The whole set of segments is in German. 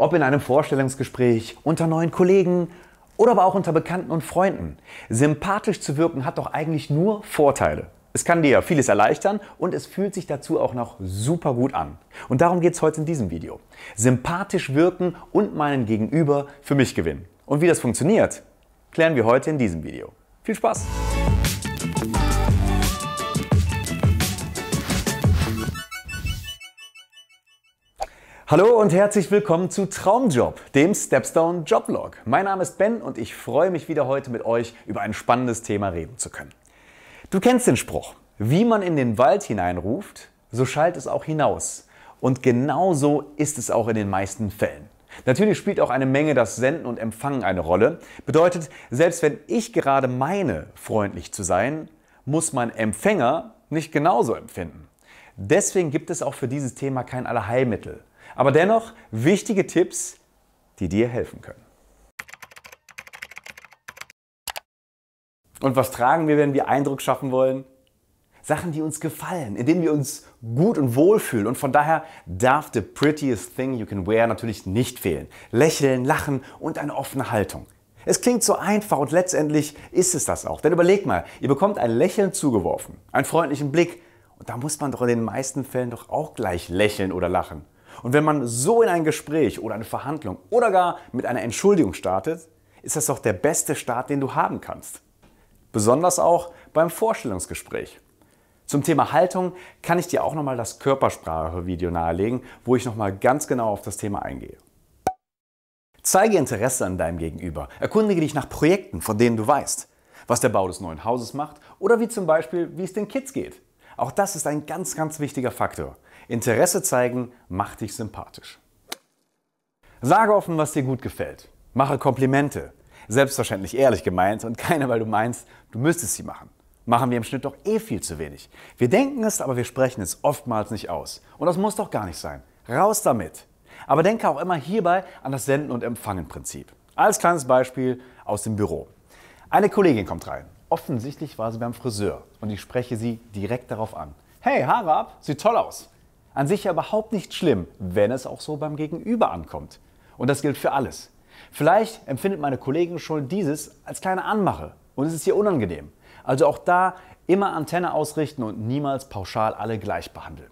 Ob in einem Vorstellungsgespräch, unter neuen Kollegen oder aber auch unter Bekannten und Freunden. Sympathisch zu wirken hat doch eigentlich nur Vorteile. Es kann dir vieles erleichtern und es fühlt sich dazu auch noch super gut an. Und darum geht es heute in diesem Video. Sympathisch wirken und meinen Gegenüber für mich gewinnen. Und wie das funktioniert, klären wir heute in diesem Video. Viel Spaß! Hallo und herzlich willkommen zu Traumjob, dem Stepstone Joblog. Mein Name ist Ben und ich freue mich wieder heute mit euch über ein spannendes Thema reden zu können. Du kennst den Spruch, wie man in den Wald hineinruft, so schallt es auch hinaus. Und genau so ist es auch in den meisten Fällen. Natürlich spielt auch eine Menge das Senden und Empfangen eine Rolle. Bedeutet, selbst wenn ich gerade meine, freundlich zu sein, muss mein Empfänger nicht genauso empfinden. Deswegen gibt es auch für dieses Thema kein Allerheilmittel aber dennoch wichtige Tipps, die dir helfen können. Und was tragen wir, wenn wir Eindruck schaffen wollen? Sachen, die uns gefallen, in denen wir uns gut und wohl fühlen. Und von daher darf the prettiest thing you can wear natürlich nicht fehlen. Lächeln, lachen und eine offene Haltung. Es klingt so einfach und letztendlich ist es das auch. Denn überleg mal, ihr bekommt ein Lächeln zugeworfen, einen freundlichen Blick. Und da muss man doch in den meisten Fällen doch auch gleich lächeln oder lachen. Und wenn man so in ein Gespräch oder eine Verhandlung oder gar mit einer Entschuldigung startet, ist das doch der beste Start, den du haben kannst. Besonders auch beim Vorstellungsgespräch. Zum Thema Haltung kann ich dir auch nochmal das Körpersprache-Video nahelegen, wo ich nochmal ganz genau auf das Thema eingehe. Zeige Interesse an deinem Gegenüber. Erkundige dich nach Projekten, von denen du weißt. Was der Bau des neuen Hauses macht oder wie zum Beispiel, wie es den Kids geht. Auch das ist ein ganz, ganz wichtiger Faktor. Interesse zeigen macht dich sympathisch. Sage offen, was dir gut gefällt. Mache Komplimente. Selbstverständlich ehrlich gemeint und keine, weil du meinst, du müsstest sie machen. Machen wir im Schnitt doch eh viel zu wenig. Wir denken es, aber wir sprechen es oftmals nicht aus. Und das muss doch gar nicht sein. Raus damit! Aber denke auch immer hierbei an das Senden- und Empfangen-Prinzip. Als kleines Beispiel aus dem Büro. Eine Kollegin kommt rein. Offensichtlich war sie beim Friseur und ich spreche sie direkt darauf an. Hey, Haare ab, sieht toll aus. An sich ja überhaupt nicht schlimm, wenn es auch so beim Gegenüber ankommt. Und das gilt für alles. Vielleicht empfindet meine Kollegin schon dieses als kleine Anmache und es ist ihr unangenehm. Also auch da immer Antenne ausrichten und niemals pauschal alle gleich behandeln.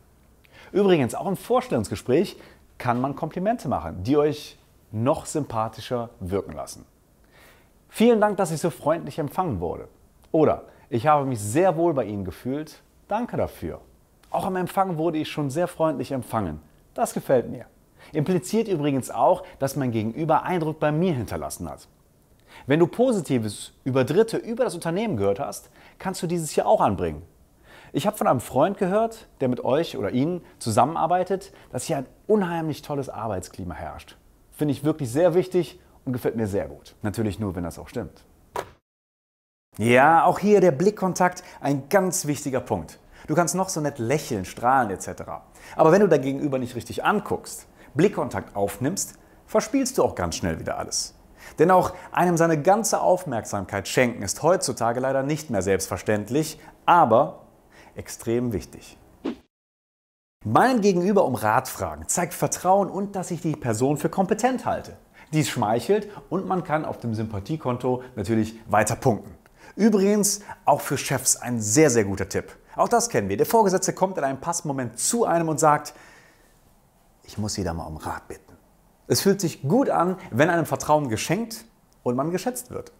Übrigens, auch im Vorstellungsgespräch kann man Komplimente machen, die euch noch sympathischer wirken lassen. Vielen Dank, dass ich so freundlich empfangen wurde. Oder ich habe mich sehr wohl bei Ihnen gefühlt. Danke dafür. Auch am Empfang wurde ich schon sehr freundlich empfangen. Das gefällt mir. Impliziert übrigens auch, dass mein Gegenüber Eindruck bei mir hinterlassen hat. Wenn du Positives über Dritte, über das Unternehmen gehört hast, kannst du dieses hier auch anbringen. Ich habe von einem Freund gehört, der mit euch oder Ihnen zusammenarbeitet, dass hier ein unheimlich tolles Arbeitsklima herrscht. Finde ich wirklich sehr wichtig und gefällt mir sehr gut. Natürlich nur, wenn das auch stimmt. Ja, auch hier der Blickkontakt ein ganz wichtiger Punkt. Du kannst noch so nett lächeln, strahlen etc. Aber wenn du dein Gegenüber nicht richtig anguckst, Blickkontakt aufnimmst, verspielst du auch ganz schnell wieder alles. Denn auch einem seine ganze Aufmerksamkeit schenken ist heutzutage leider nicht mehr selbstverständlich, aber extrem wichtig. Mein Gegenüber um Rat fragen zeigt Vertrauen und dass ich die Person für kompetent halte. Dies schmeichelt und man kann auf dem Sympathiekonto natürlich weiter punkten. Übrigens auch für Chefs ein sehr, sehr guter Tipp. Auch das kennen wir. Der Vorgesetzte kommt in einem Passmoment zu einem und sagt, ich muss Sie da mal um Rat bitten. Es fühlt sich gut an, wenn einem Vertrauen geschenkt und man geschätzt wird.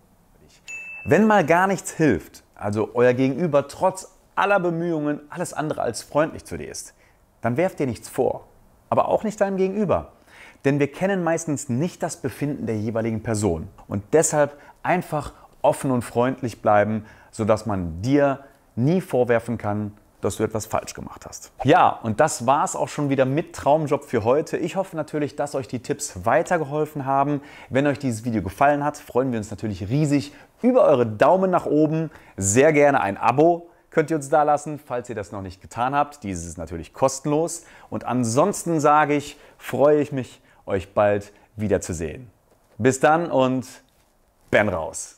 Wenn mal gar nichts hilft, also euer Gegenüber trotz aller Bemühungen alles andere als freundlich zu dir ist, dann werft dir nichts vor, aber auch nicht deinem Gegenüber. Denn wir kennen meistens nicht das Befinden der jeweiligen Person. Und deshalb einfach offen und freundlich bleiben, sodass man dir nie vorwerfen kann, dass du etwas falsch gemacht hast. Ja, und das war es auch schon wieder mit Traumjob für heute. Ich hoffe natürlich, dass euch die Tipps weitergeholfen haben. Wenn euch dieses Video gefallen hat, freuen wir uns natürlich riesig über eure Daumen nach oben. Sehr gerne ein Abo könnt ihr uns da lassen, falls ihr das noch nicht getan habt. Dieses ist natürlich kostenlos. Und ansonsten sage ich, freue ich mich, euch bald wiederzusehen. Bis dann und Ben raus.